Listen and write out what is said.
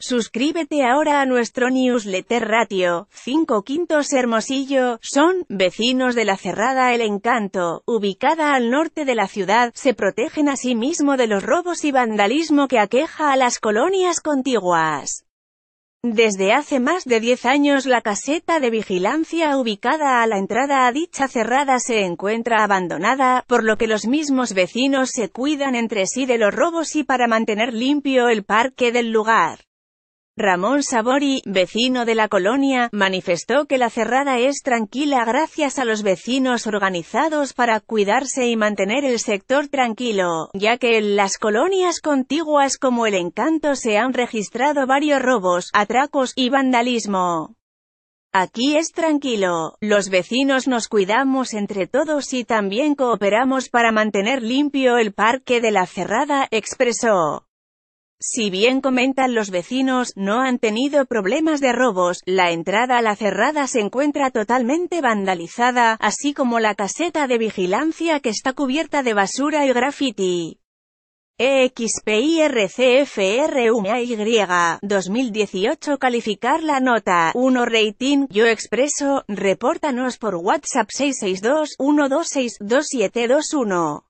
Suscríbete ahora a nuestro newsletter ratio, 5 Quintos Hermosillo, son, vecinos de la Cerrada El Encanto, ubicada al norte de la ciudad, se protegen a sí mismo de los robos y vandalismo que aqueja a las colonias contiguas. Desde hace más de 10 años la caseta de vigilancia ubicada a la entrada a dicha cerrada se encuentra abandonada, por lo que los mismos vecinos se cuidan entre sí de los robos y para mantener limpio el parque del lugar. Ramón Sabori, vecino de la colonia, manifestó que la cerrada es tranquila gracias a los vecinos organizados para cuidarse y mantener el sector tranquilo, ya que en las colonias contiguas como El Encanto se han registrado varios robos, atracos y vandalismo. Aquí es tranquilo, los vecinos nos cuidamos entre todos y también cooperamos para mantener limpio el parque de la cerrada, expresó. Si bien comentan los vecinos, no han tenido problemas de robos, la entrada a la cerrada se encuentra totalmente vandalizada, así como la caseta de vigilancia que está cubierta de basura y graffiti. EXPIRCFRUMAY 2018 Calificar la nota 1 Rating Yo Expreso, repórtanos por WhatsApp 662 126 2721